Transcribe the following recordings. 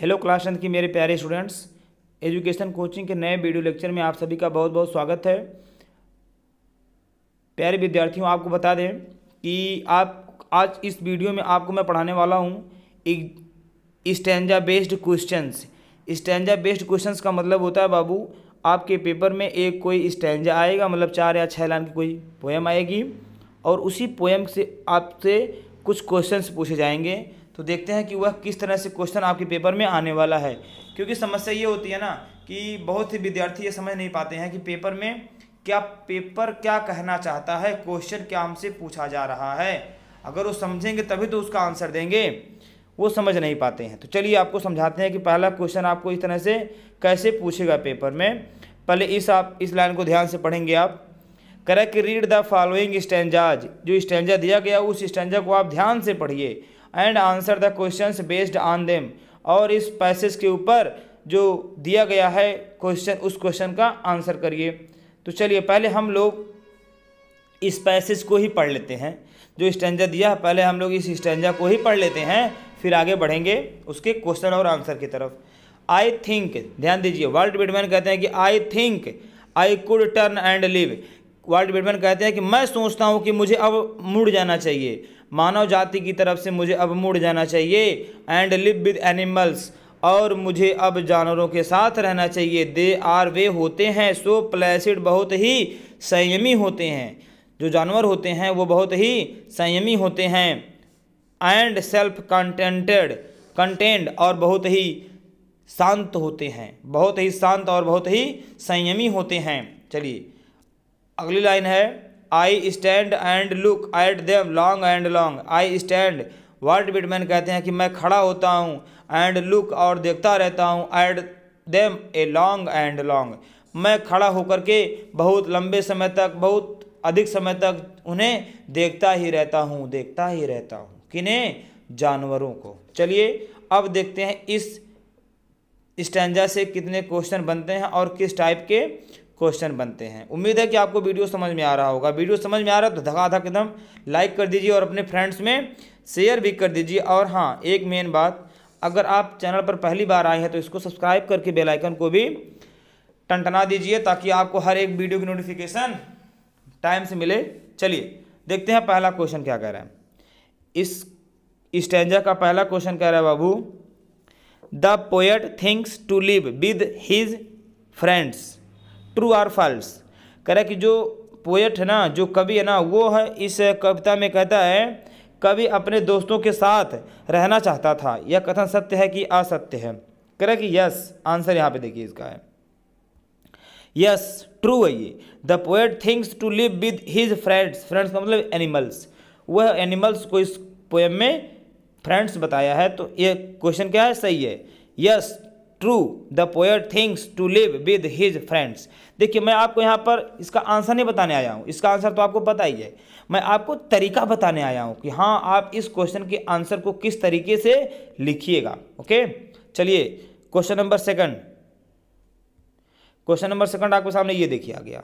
hello class tenth की मेरे प्यारे स्टूडेंट्स एजुकेशन कोचिंग के नए वीडियो लेक्चर में आप सभी का बहुत बहुत स्वागत है प्यारे विद्यार्थियों आपको बता दें कि आप आज इस वीडियो में आपको मैं पढ़ाने वाला हूँ stanza based questions stanza based questions का मतलब होता है बाबू आपके पेपर में एक कोई स्टेंजा आएगा मतलब चार या छः लाइन की कोई पोएम आएगी और उसी पोएम से आपसे कुछ क्वेश्चंस पूछे जाएंगे तो देखते हैं कि वह किस तरह से क्वेश्चन आपके पेपर में आने वाला है क्योंकि समस्या ये होती है ना कि बहुत से विद्यार्थी ये समझ नहीं पाते हैं कि पेपर में क्या पेपर क्या कहना चाहता है क्वेश्चन क्या हमसे पूछा जा रहा है अगर वो समझेंगे तभी तो उसका आंसर देंगे वो समझ नहीं पाते हैं तो चलिए आपको समझाते हैं कि पहला क्वेश्चन आपको इस तरह से कैसे पूछेगा पेपर में पहले इस आप इस लाइन को ध्यान से पढ़ेंगे आप correct read the following stanzas जो स्टेंजा दिया गया उस स्टेंजा को आप ध्यान से पढ़िए and answer the question based on them और इस पैसेज के ऊपर जो दिया गया है क्वेश्चन उस क्वेश्चन का आंसर करिए तो चलिए पहले हम लोग इस पैसेज को ही पढ़ लेते हैं जो स्टेंजा दिया है पहले हम लोग इस स्टेंजा को ही पढ़ लेते हैं फिर आगे बढ़ेंगे उसके क्वेश्चन और आंसर की तरफ आई थिंक ध्यान दीजिए वर्ल्ड बिडमैन कहते हैं कि I think I could turn and live world Whitman कहते हैं कि मैं सोचता हूँ कि मुझे अब मुड़ जाना चाहिए मानव जाति की तरफ से मुझे अब मुड़ जाना चाहिए एंड लिव विद एनिमल्स और मुझे अब जानवरों के साथ रहना चाहिए दे आर वे होते हैं सो प्लेसिड बहुत ही संयमी होते हैं जो जानवर होते हैं वो बहुत ही संयमी होते हैं एंड सेल्फ कंटेंटेड कंटेंड और बहुत ही शांत होते हैं बहुत ही शांत और बहुत ही संयमी होते हैं चलिए अगली लाइन है I stand and look at them long and long I stand world Whitman कहते हैं कि मैं खड़ा होता हूँ एंड लुक और देखता रहता हूँ at them a long and long मैं खड़ा होकर के बहुत लंबे समय तक बहुत अधिक समय तक उन्हें देखता ही रहता हूँ देखता ही रहता हूँ किन्हें जानवरों को चलिए अब देखते हैं इस स्टैंजा से कितने क्वेश्चन बनते हैं और किस टाइप के क्वेश्चन बनते हैं उम्मीद है कि आपको वीडियो समझ में आ रहा होगा वीडियो समझ में आ रहा है तो धकाधक एकदम लाइक कर दीजिए और अपने फ्रेंड्स में शेयर भी कर दीजिए और हाँ एक मेन बात अगर आप चैनल पर पहली बार आए हैं तो इसको सब्सक्राइब करके बेल आइकन को भी टनटना दीजिए ताकि आपको हर एक वीडियो की नोटिफिकेशन टाइम से मिले चलिए देखते हैं पहला क्वेश्चन क्या कह रहा है इस स्टेंजा का पहला क्वेश्चन कह रहा है बाबू the poet thinks to live with his friends true or false कह रहा है कि जो पोएट है ना जो कवि है ना वो है इस कविता में कहता है कवि अपने दोस्तों के साथ रहना चाहता था यह कथन सत्य है कि असत्य है कह रहा है कि यस आंसर यहाँ पे देखिए इसका है यस ट्रू है ये the poet thinks to live with his friends friends का मतलब एनिमल्स वह एनिमल्स को इस पोएम में फ्रेंड्स बताया है तो ये क्वेश्चन क्या है सही है yes true the poet thinks to live with his friends देखिए मैं आपको यहाँ पर इसका आंसर नहीं बताने आया हूँ इसका आंसर तो आपको पता ही है मैं आपको तरीका बताने आया हूँ कि हाँ आप इस क्वेश्चन के आंसर को किस तरीके से लिखिएगा ओके चलिए question number second question number second आपके सामने ये देखिए आ गया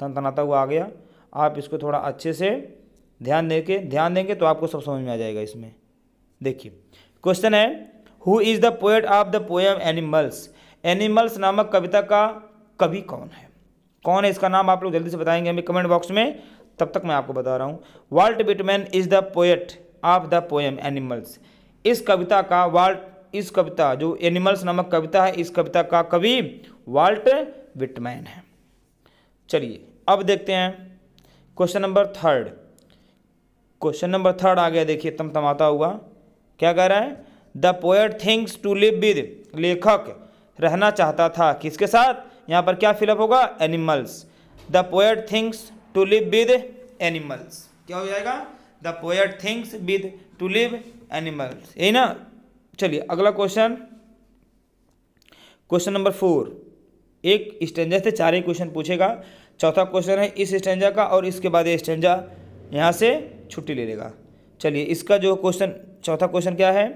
तन तनाता हुआ आ गया आप इसको थोड़ा अच्छे से ध्यान देके ध्यान देंगे तो आपको सब समझ में आ जाएगा इसमें देखिए क्वेश्चन है who is the poet of the poem animals animals नामक कविता का कवि कौन है कौन है इसका नाम आप लोग जल्दी से बताएंगे हमें कमेंट बॉक्स में तब तक मैं आपको बता रहा हूँ Walt Whitman is the poet of the poem animals इस कविता का वाल्ट इस कविता जो एनिमल्स नामक कविता है इस कविता का कवि वाल्ट विटमैन है चलिए अब देखते हैं question number third question number third आ गया देखिए तम तमाता हुआ क्या कह रहा है the poet thinks to live with लेखक रहना चाहता था किसके साथ यहाँ पर क्या फिलअप होगा animals the poet thinks to live with animals क्या हो जाएगा the poet thinks with to live animals यही ना चलिए अगला क्वेश्चन क्वेश्चन नंबर फोर एक स्टेंजा से चार ही क्वेश्चन पूछेगा चौथा क्वेश्चन है इस स्टेंजा का और इसके बाद ये स्टेंजा यहाँ से छुट्टी ले लेगा चलिए इसका जो क्वेश्चन चौथा क्वेश्चन क्या है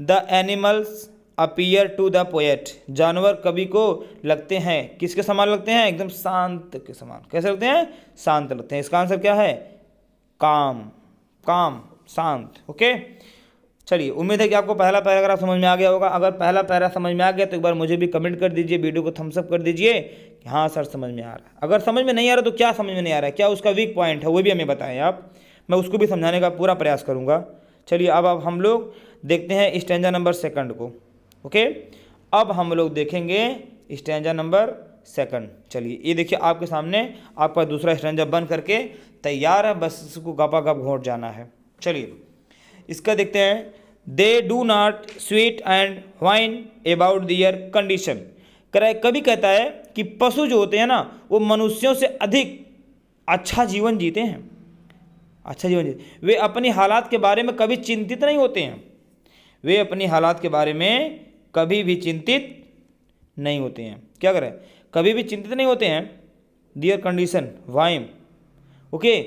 the animals appear to the poet जानवर कवि को लगते हैं किसके समान लगते हैं एकदम शांत के समान कैसे लगते हैं शांत लगते हैं इसका आंसर क्या है काम काम शांत ओके चलिए उम्मीद है कि आपको पहला पैराग्राफ समझ में आ गया होगा अगर पहला पैरा समझ में आ गया तो एक बार मुझे भी कमेंट कर दीजिए वीडियो को थम्सअप कर दीजिए कि हाँ सर समझ में आ रहा है अगर समझ में नहीं आ रहा तो क्या समझ में नहीं आ रहा है क्या उसका वीक पॉइंट है वो भी हमें बताएं आप मैं उसको भी समझाने का पूरा प्रयास करूँगा चलिए अब अब हम लोग देखते हैं स्टेंजा नंबर सेकंड को ओके अब हम लोग देखेंगे स्टेंजा नंबर सेकंड चलिए ये देखिए आपके सामने आपका दूसरा स्टेंजा बन करके तैयार है बस इसको गपा गप घोट जाना है चलिए इसका देखते हैं they do not sweat and whine about their condition कभी कहता है कि पशु जो होते हैं ना वो मनुष्यों से अधिक अच्छा जीवन जीते हैं अच्छा जीवन जीते वे अपनी हालात के बारे में कभी चिंतित नहीं होते हैं वे अपनी हालात के बारे में कभी भी चिंतित नहीं होते हैं क्या करें कभी भी चिंतित नहीं होते हैं दियर कंडीशन वाइम ओके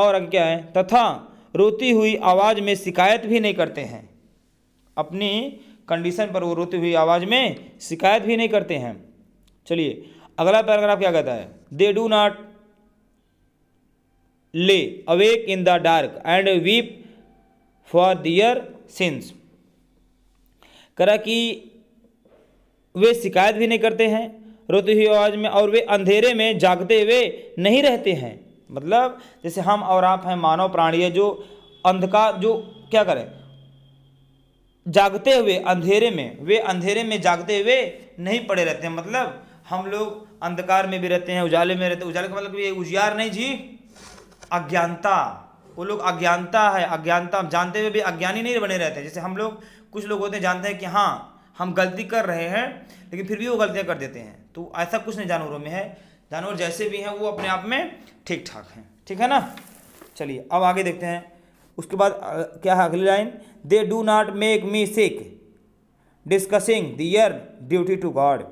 और अब क्या है तथा रोती हुई आवाज़ में शिकायत भी नहीं करते हैं अपनी कंडीशन पर वो रोती हुई आवाज़ में शिकायत भी नहीं करते हैं चलिए अगला पैराग्राफ क्या कहता है they do not lie awake in the dark and weep for their sins करा कि वे शिकायत भी नहीं करते हैं रोती हुई आवाज़ में और वे अंधेरे में जागते हुए नहीं रहते हैं मतलब जैसे हम और आप हैं मानव प्राणी है जो अंधकार जो क्या करें जागते हुए अंधेरे में वे अंधेरे में जागते हुए नहीं पड़े रहते हैं मतलब हम लोग अंधकार में भी रहते हैं उजाले में रहते हैं उजाले का मतलब ये उजियार नहीं जी अज्ञानता वो लोग अज्ञानता है अज्ञानता जानते हुए भी अज्ञानी नहीं बने रहते जैसे हम लोग कुछ लोग होते हैं जानते हैं कि हाँ हम गलती कर रहे हैं लेकिन फिर भी वो गलतियाँ कर देते हैं तो ऐसा कुछ नहीं जानवरों में है जानवर जैसे भी हैं वो अपने आप में ठीक ठाक हैं ठीक है ना चलिए अब आगे देखते हैं उसके बाद क्या है अगली line they do not make me sick discussing their duty to God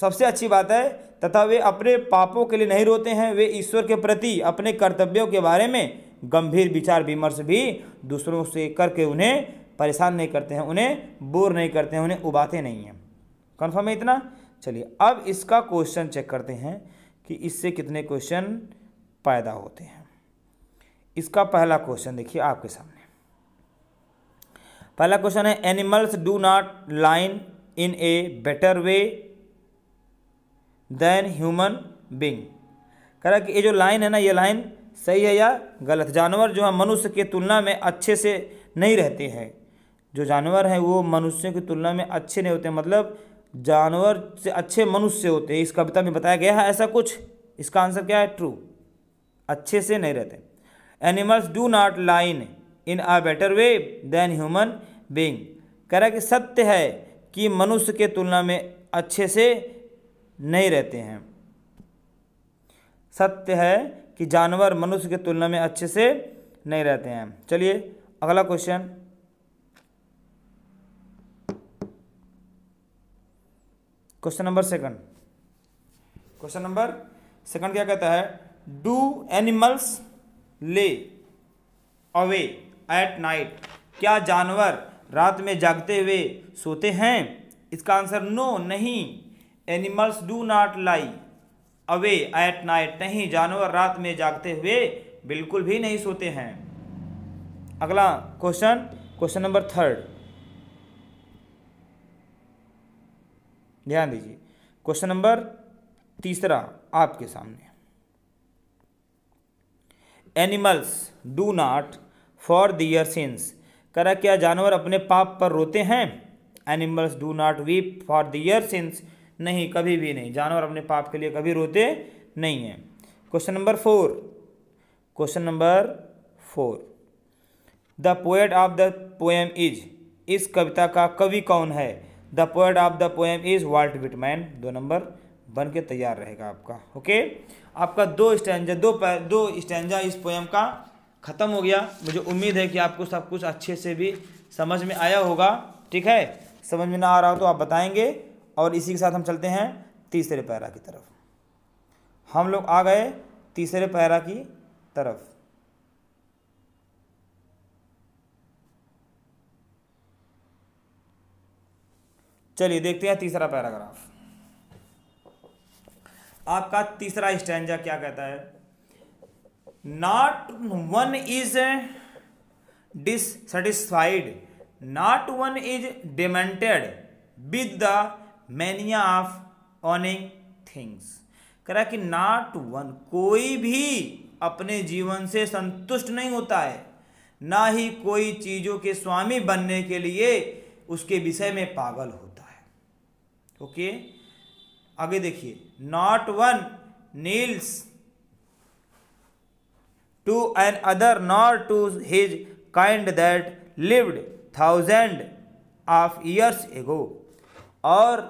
सबसे अच्छी बात है तथा वे अपने पापों के लिए नहीं रोते हैं वे ईश्वर के प्रति अपने कर्तव्यों के बारे में गंभीर विचार विमर्श भी दूसरों से करके उन्हें परेशान नहीं करते हैं उन्हें बोर नहीं करते हैं उन्हें उबाते नहीं हैं कन्फर्म है इतना चलिए अब इसका क्वेश्चन चेक करते हैं कि इससे कितने क्वेश्चन पैदा होते हैं इसका पहला क्वेश्चन देखिए आपके सामने पहला क्वेश्चन है animals do not live in a better way than human being कह रहा कि ये जो लाइन है ना ये लाइन सही है या गलत जानवर जो है मनुष्य के तुलना में अच्छे से नहीं रहते हैं जो जानवर हैं वो मनुष्यों की तुलना में अच्छे नहीं होते मतलब जानवर से अच्छे मनुष्य होते हैं इस कविता में बताया गया है ऐसा कुछ इसका आंसर क्या है ट्रू अच्छे से नहीं रहते animals do not live in a better way than human being कह रहा कि सत्य है कि मनुष्य के तुलना में अच्छे से नहीं रहते हैं सत्य है कि जानवर मनुष्य के तुलना में अच्छे से नहीं रहते हैं चलिए अगला question question number second question number second क्या कहता है do animals lie awake at night क्या जानवर रात में जागते हुए सोते हैं इसका आंसर नो नहीं animals do not lie awake at night नहीं जानवर रात में जागते हुए बिल्कुल भी नहीं सोते हैं अगला क्वेश्चन क्वेश्चन नंबर थर्ड ध्यान दीजिए क्वेश्चन नंबर तीसरा आपके सामने animals do not for their sins करा क्या जानवर अपने पाप पर रोते हैं animals do not weep for their sins नहीं कभी भी नहीं जानवर अपने पाप के लिए कभी रोते नहीं हैं question number four question number four the poet of the poem is इस कविता का कवि कौन है the poet of the poem is Walt Whitman दो नंबर बन के तैयार रहेगा आपका ओके आपका दो स्टैंजा दो दो स्टैंजा इस पोएम का ख़त्म हो गया मुझे उम्मीद है कि आपको सब कुछ अच्छे से भी समझ में आया होगा ठीक है समझ में ना आ रहा हो तो आप बताएंगे और इसी के साथ हम चलते हैं तीसरे पैरा की तरफ हम लोग आ गए तीसरे पैरा की तरफ चलिए देखते हैं तीसरा पैराग्राफ आपका तीसरा स्टैंडा क्या कहता है not one is dissatisfied not one is demented with the mania of owning things रहा कि नॉट वन कोई भी अपने जीवन से संतुष्ट नहीं होता है ना ही कोई चीज़ों के स्वामी बनने के लिए उसके विषय में पागल होता ओके आगे देखिए not one kneels to another not to his kind that lived thousand of years ago और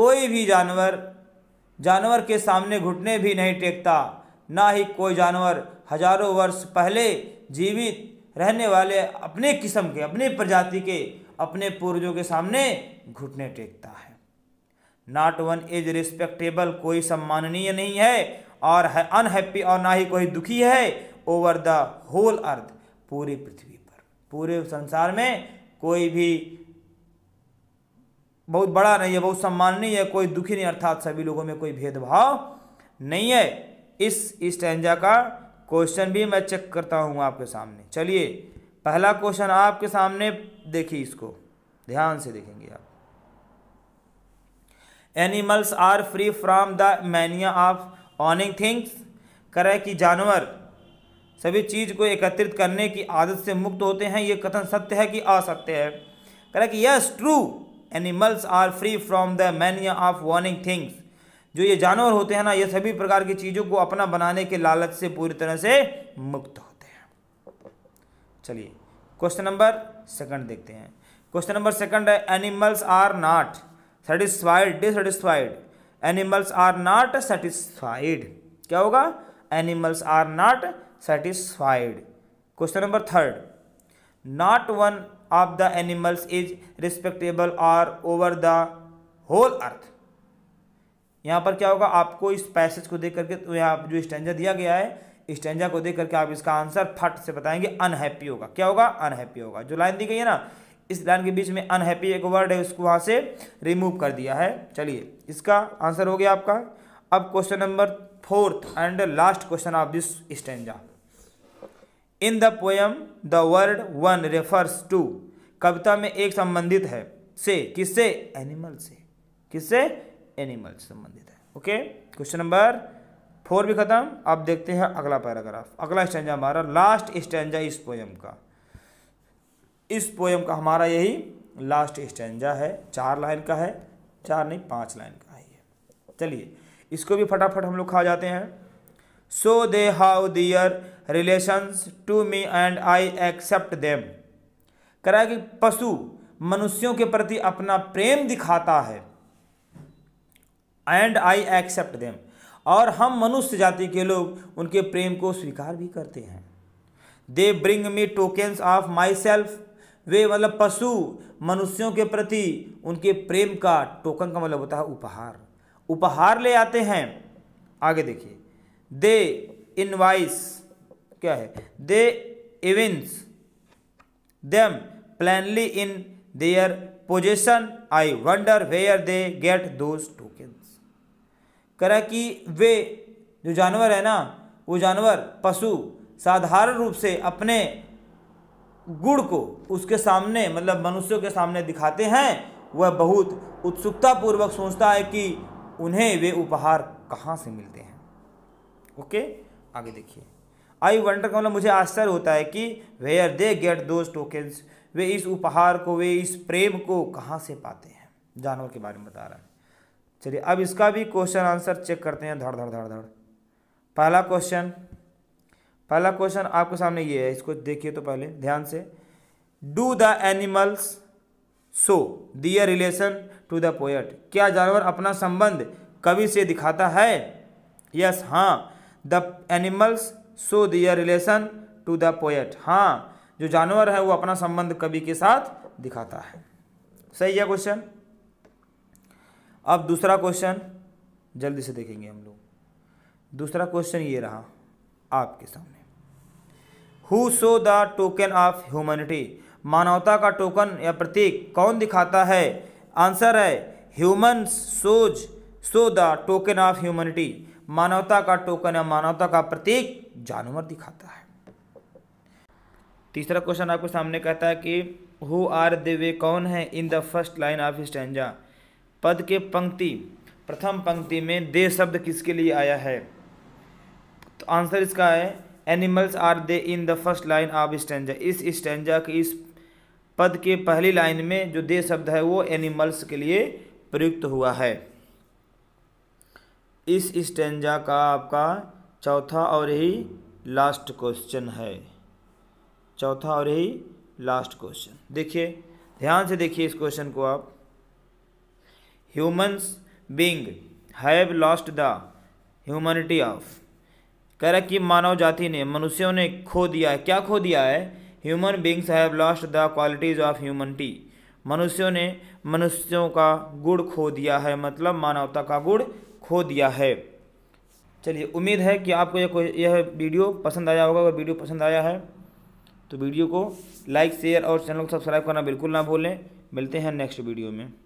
कोई भी जानवर जानवर के सामने घुटने भी नहीं टेकता ना ही कोई जानवर हजारों वर्ष पहले जीवित रहने वाले अपने किस्म के अपने प्रजाति के अपने पूर्वजों के सामने घुटने टेकता है नॉट वन इज रिस्पेक्टेबल कोई सम्माननीय नहीं है और है अनहैप्पी और ना ही कोई दुखी है ओवर द होल अर्थ पूरी पृथ्वी पर पूरे संसार में कोई भी बहुत बड़ा नहीं है बहुत सम्माननीय है कोई दुखी नहीं अर्थात सभी लोगों में कोई भेदभाव नहीं है इस स्टैंजा का क्वेश्चन भी मैं चेक करता हूँ आपके सामने चलिए पहला क्वेश्चन आपके सामने देखिए इसको ध्यान से देखेंगे आप animals are free from the mania of owning things करें कि जानवर सभी चीज़ को एकत्रित करने की आदत से मुक्त होते हैं ये कथन सत्य है कि असत्य है करें कि yes true animals are free from the mania of warning things जो ये जानवर होते हैं ना ये सभी प्रकार की चीज़ों को अपना बनाने के लालच से पूरी तरह से मुक्त होते हैं चलिए क्वेश्चन नंबर सेकंड देखते हैं क्वेश्चन नंबर सेकंड है animals are not satisfied dissatisfied animals are not satisfied क्या होगा animals are not satisfied question number third not one of the animals is respectable or over the whole earth यहां पर क्या होगा आपको इस passage को देख करके तो यहाँ जो स्टेंजा दिया गया है स्टेंजा को देख करके आप इसका आंसर फट से बताएंगे अनहैप्पी होगा क्या होगा अनहैप्पी होगा जो लाइन दी गई है ना इस लाइन के बीच में अनहैप्पी एक वर्ड है उसको वहाँ से रिमूव कर दिया है चलिए इसका आंसर हो गया आपका अब question number fourth and last question of this stanza in the poem the word one refers to कविता में एक संबंधित है से किससे एनिमल से किससे एनिमल से संबंधित है ओके क्वेश्चन नंबर फोर भी खत्म अब देखते हैं अगला पैराग्राफ अगला स्टेंजा हमारा लास्ट स्टेंजा इस पोएम का इस पोएम का हमारा यही लास्ट स्टेंजा है चार लाइन का है चार नहीं पांच लाइन का है चलिए इसको भी फटाफट हम लोग खा जाते हैं so they how their relations to me and I accept them कराया कि पशु मनुष्यों के प्रति अपना प्रेम दिखाता है एंड आई एक्सेप्ट देम और हम मनुष्य जाति के लोग उनके प्रेम को स्वीकार भी करते हैं they bring me tokens of myself वे मतलब पशु मनुष्यों के प्रति उनके प्रेम का टोकन का मतलब होता है उपहार उपहार ले आते हैं आगे देखिए दे इनवाइस क्या है they evince them plainly in their possession I wonder where they get those tokens करा कि वे जो जानवर है ना वो जानवर पशु साधारण रूप से अपने गुण को उसके सामने मतलब मनुष्यों के सामने दिखाते हैं वह बहुत उत्सुकतापूर्वक सोचता है कि उन्हें वे उपहार कहाँ से मिलते हैं ओके आगे देखिए आई वंडर का मतलब मुझे आश्चर्य होता है कि where they get those tokens वे इस उपहार को वे इस प्रेम को कहाँ से पाते हैं जानवर के बारे में बता रहा है चलिए अब इसका भी क्वेश्चन आंसर चेक करते हैं धड़ धड़ धड़ धड़ पहला क्वेश्चन पहला क्वेश्चन आपके सामने ये है इसको देखिए तो पहले ध्यान से do the animals show their relation to the poet क्या जानवर अपना संबंध कवि से दिखाता है यस yes, हाँ the animals show their relation to the poet हाँ जो जानवर है वो अपना संबंध कवि के साथ दिखाता है सही है क्वेश्चन अब दूसरा क्वेश्चन जल्दी से देखेंगे हम लोग दूसरा क्वेश्चन ये रहा आपके सामने who shows the token of humanity मानवता का टोकन या प्रतीक कौन दिखाता है आंसर है human shows shows the token of humanity मानवता का टोकन या मानवता का प्रतीक जानवर दिखाता है तीसरा क्वेश्चन आपके सामने कहता है कि हु आर दे वे कौन है in the first line of stanza पद के पंक्ति प्रथम पंक्ति में दे शब्द किसके लिए आया है तो आंसर इसका है animals are they in the first line of stanza इस स्टेंजा के इस पद के पहली लाइन में जो दे शब्द है वो एनिमल्स के लिए प्रयुक्त हुआ है इस स्टेंजा का आपका चौथा और यही लास्ट क्वेश्चन है चौथा और यही लास्ट क्वेश्चन देखिए ध्यान से देखिए इस क्वेश्चन को आप humans being have lost the humanity of कह रहा है कि मानव जाति ने मनुष्यों ने खो दिया है क्या खो दिया है human beings have lost the qualities of humanity मनुष्यों ने मनुष्यों का गुण खो दिया है मतलब मानवता का गुण खो दिया है चलिए उम्मीद है कि आपको यह यह वीडियो पसंद आया होगा अगर वीडियो पसंद आया है तो वीडियो को लाइक शेयर और चैनल को सब्सक्राइब करना बिल्कुल ना भूलें मिलते हैं नेक्स्ट वीडियो में